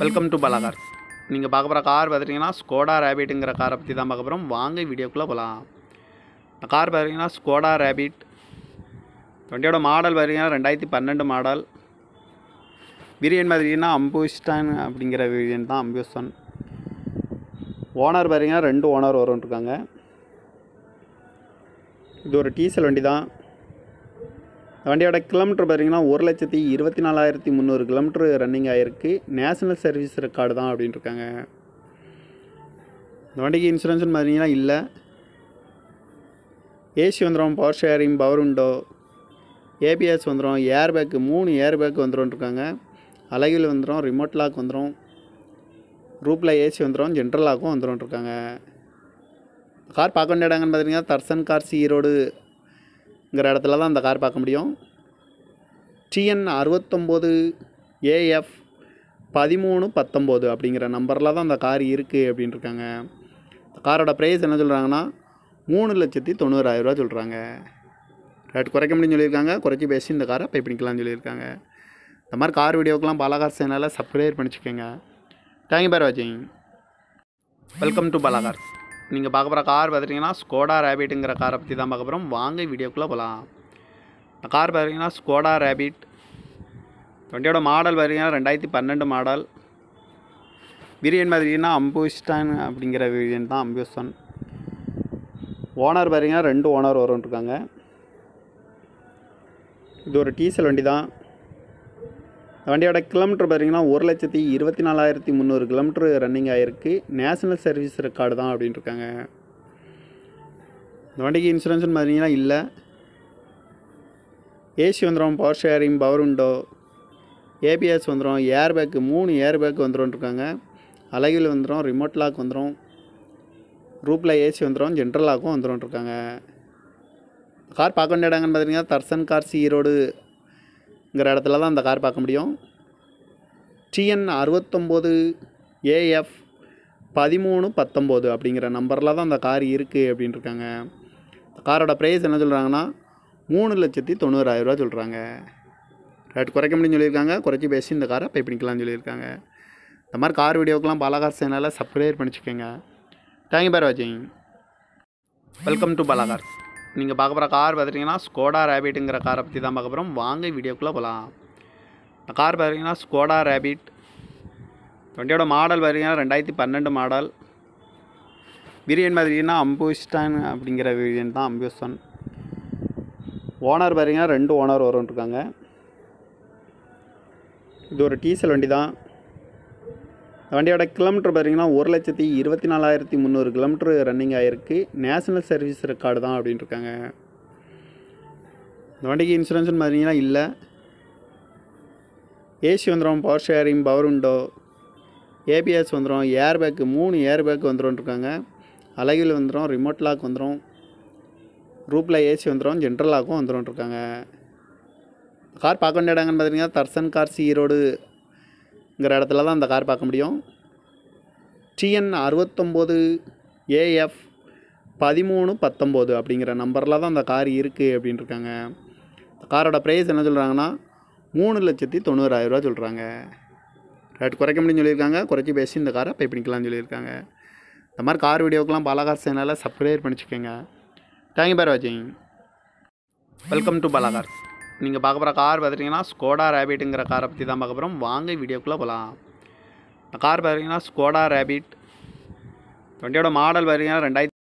welcome to பலாகார்ஸ் நீங்கள் பார்க்க போகிற கார் பார்த்துட்டிங்கன்னா ஸ்கோடா ரேபிட்டுங்கிற காரை பற்றி தான் பார்க்க போகிறோம் வாங்க வீடியோக்குள்ளே போகலாம் இந்த கார் பார்த்திங்கன்னா ஸ்கோடா ரேபிட் வண்டியோட மாடல் பார்த்திங்கன்னா ரெண்டாயிரத்தி பன்னெண்டு மாடல் பிரியன் பார்த்திங்கன்னா அம்புஸ்டான் அப்படிங்கிற விரியன் தான் அம்புஸ்டான் ஓனர் பார்த்திங்கன்னா ரெண்டு ஓனர் வரும்ட்டுருக்காங்க இது ஒரு டீசல் வண்டி தான் இந்த வண்டியோட கிலோமீட்டர் பார்த்தீங்கன்னா ஒரு லட்சத்தி இருபத்தி நாலாயிரத்தி முந்நூறு கிலோமீட்டர் ரன்னிங் ஆகிருக்கு நேஷனல் சர்வீஸ் ரெக்கார்டு தான் அப்படின்ட்டு இருக்காங்க இந்த வண்டிக்கு இன்சூரன்ஸ்னு பார்த்தீங்கன்னா இல்லை ஏசி வந்துடும் power steering power window ABS வந்துடும் ஏர் பேக்கு மூணு ஏர் பேக் வந்துடும் இருக்காங்க அலகில் வந்துடும் ரிமோட் லாக் வந்துடும் ரூப்பில் ஏசி வந்துடும் ஜென்ரல் லாக்கும் வந்துடும் இருக்காங்க கார் பார்க்க வேண்டிய இடங்கன்னு பார்த்தீங்கன்னா தர்சன் கார்ஸ் ஈரோடு ங்கிற இடத்துல தான் அந்த கார் பார்க்க முடியும் டிஎன் அறுபத்தொம்போது ஏஎஃப் பதிமூணு பத்தொம்போது அப்படிங்கிற நம்பரில் தான் அந்த கார் இருக்குது அப்படின்னு இருக்காங்க காரோட ப்ரைஸ் என்ன சொல்கிறாங்கன்னா மூணு லட்சத்தி தொண்ணூறாயிரரூவா சொல்கிறாங்க ரேட் குறைக்க முடியும்னு சொல்லியிருக்காங்க குறைச்சி பேசி இந்த காரை பை பண்ணிக்கலாம்னு சொல்லியிருக்காங்க இந்த மாதிரி கார் வீடியோக்கெலாம் பாலாகார் சேனலில் சப்ஸ்கிரைப் பண்ணிச்சுக்கோங்க தேங்க்யூ பேர் வாட்சிங் வெல்கம் டு பாலாகார்ஸ் நீங்கள் பார்க்க போகிற கார் பார்த்துட்டிங்கன்னா ஸ்கோடா ரேபிட்டுங்கிற காரை பற்றி தான் பார்க்க போகிறோம் வாங்க வீடியோக்குள்ளே போகலாம் இந்த கார் பார்த்திங்கன்னா ஸ்கோடா ரேபிட் வண்டியோட மாடல் பார்த்திங்கன்னா ரெண்டாயிரத்தி பன்னெண்டு மாடல் பிரியன் பார்த்திங்கன்னா அம்பூஸ்டான் அப்படிங்கிற பிரியன் தான் அம்பூஸ்டன் ஓனர் பார்த்திங்கன்னா ரெண்டு ஓனர் வரும்ட்டுருக்காங்க இது ஒரு டீசல் வண்டி தான் இந்த வண்டியோட கிலோமீட்டர் பார்த்தீங்கன்னா ஒரு லட்சத்தி இருபத்தி நாலாயிரத்தி முந்நூறு கிலோமீட்டர் ரன்னிங் ஆகிருக்கு நேஷனல் சர்வீஸ் ரெக்கார்டு தான் அப்படின்ட்டு இருக்காங்க இந்த வண்டிக்கு இன்சூரன்ஸ்னு பார்த்தீங்கன்னா இல்லை ஏசி வந்துடும் power steering power window ABS வந்துடும் ஏர் பேக்கு மூணு ஏர் பேக் வந்துடும் இருக்காங்க அலகில் வந்துடும் ரிமோட் லாக் வந்துடும் ரூப்பில் ஏசி வந்துடும் ஜென்ரல் லாக்கும் வந்துடும் இருக்காங்க கார் பார்க்க வேண்டிய இடங்கன்னு பார்த்தீங்கன்னா தர்சன் கார்ஸ் ஈரோடு ங்கிற இடத்துல தான் அந்த கார் பார்க்க முடியும் டிஎன் அறுபத்தொம்போது ஏஎஃப் பதிமூணு பத்தொம்போது அப்படிங்கிற நம்பரில் தான் அந்த கார் இருக்குது அப்படின்னு இருக்காங்க காரோட ப்ரைஸ் என்ன சொல்கிறாங்கன்னா மூணு லட்சத்தி தொண்ணூறாயிரரூவா சொல்கிறாங்க ரேட் குறைக்க முடியும்னு சொல்லியிருக்காங்க குறைச்சி பேசி இந்த காரை பை பண்ணிக்கலாம்னு சொல்லியிருக்காங்க இந்த மாதிரி கார் வீடியோக்கெலாம் பாலாகார் சேனலில் சப்ஸ்கிரைப் பண்ணிச்சுக்கோங்க தேங்க்யூ பார் வாட்சிங் வெல்கம் டு பாலாகார்ஸ் நீங்கள் பார்க்க போகிற கார் பார்த்துட்டிங்கன்னா ஸ்கோடா ரேபிட்டுங்கிற காரை பற்றி தான் பார்க்க போகிறோம் வாங்க வீடியோக்குள்ளே போகலாம் இந்த கார் பார்த்திங்கன்னா ஸ்கோடா ரேபிட் வண்டியோட மாடல் பார்த்திங்கன்னா ரெண்டாயிரத்தி பன்னெண்டு மாடல் பிரியன் பார்த்திங்கன்னா அம்புஸ்டான் அப்படிங்கிற பிரியன் தான் அம்புஸ்டான் ஓனர் பார்த்திங்கன்னா ரெண்டு ஓனர் வரும் இருக்காங்க இது ஒரு டீசல் வண்டி தான் வண்டியோட கிலோமீட்டர் பார்த்தீங்கன்னா ஒரு லட்சத்தி இருபத்தி நாலாயிரத்தி முந்நூறு கிலோமீட்டர் ரன்னிங் ஆகிருக்கு நேஷனல் சர்வீஸ் ரெக்கார்டு தான் அப்படின்ட்டு இருக்காங்க இந்த வண்டிக்கு இன்சூரன்ஸ்னு பார்த்தீங்கன்னா இல்லை ஏசி வந்துடும் power steering power window ABS வந்துடும் ஏர் பேக்கு மூணு ஏர் பேக் வந்துடும் இருக்காங்க அலகில் வந்துடும் ரிமோட் லாக் வந்துடும் ரூப்பில் ஏசி வந்துடும் ஜென்ரல் லாக்கும் வந்துடும் இருக்காங்க கார் பார்க்க வேண்டிய இடங்கன்னு பார்த்தீங்கன்னா தர்சன் கார்ஸ் ஈரோடு ங்கிற இடத்துல தான் அந்த கார் பார்க்க முடியும் டிஎன் அறுபத்தொம்போது ஏஎஃப் பதிமூணு பத்தொம்போது அப்படிங்கிற நம்பரில் தான் அந்த கார் இருக்குது அப்படின்ட்டுருக்காங்க இந்த காரோட ப்ரைஸ் என்ன சொல்கிறாங்கன்னா மூணு லட்சத்தி தொண்ணூறாயிரரூவா சொல்கிறாங்க ரேட் குறைக்க முடியும் சொல்லியிருக்காங்க குறைச்சி பேசி இந்த காரை பை பண்ணிக்கலாம்னு சொல்லியிருக்காங்க இந்த மாதிரி கார் வீடியோக்கெலாம் பாலாகார் சேனலில் சப்ஸ்கிரைப் பண்ணிச்சுக்கோங்க தேங்க்யூ பார் வாட்சிங் வெல்கம் டு பாலாகார்ஸ் நீங்கள் பார்க்க போகிற கார் பார்த்துட்டிங்கன்னா ஸ்கோடா ரேபிட்டுங்கிற காரை பற்றி தான் பார்க்க போகிறோம் வாங்க வீடியோக்குள்ளே போகலாம் இந்த கார் பார்த்திங்கன்னா ஸ்கோடா ரேபிட் வண்டியோட மாடல் பார்த்திங்கன்னா ரெண்டாயிரத்தி